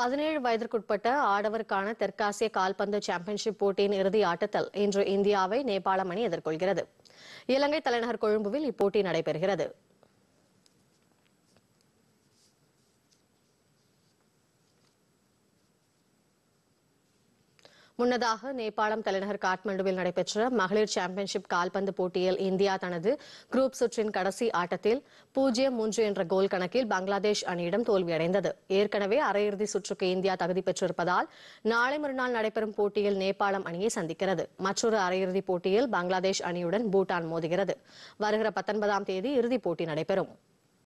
பதினேழு வயதிற்குட்பட்ட ஆடவருக்கான தெற்காசிய கால்பந்து சாம்பியன்ஷிப் போட்டியின் இறுதி ஆட்டத்தில் இன்று இந்தியாவை நேபாளம் அணி எதிர்கொள்கிறது இலங்கை தலைநகர் கொழும்புவில் இப்போட்டி நடைபெறுகிறது முன்னதாக நேபாளம் தலைநகர் காட்மண்டுவில் நடைபெற்ற மகளிர் சாம்பியன்ஷிப் கால்பந்து போட்டியில் இந்தியா தனது குரூப் சுற்றின் கடைசி ஆட்டத்தில் பூஜ்ஜியம் மூன்று என்ற கோல் கணக்கில் பங்களாதேஷ் அணியிடம் தோல்வியடைந்தது ஏற்கனவே அரையிறுதி சுற்றுக்கு இந்தியா தகுதி பெற்றிருப்பதால் நாளை மறுநாள் நடைபெறும் போட்டியில் நேபாளம் அணியை சந்திக்கிறது மற்றொரு அரையிறுதிப் போட்டியில் பங்களாதேஷ் அணியுடன் பூட்டான் மோதுகிறது வருகிற பத்தொன்பதாம் தேதி இறுதிப் போட்டி நடைபெறும்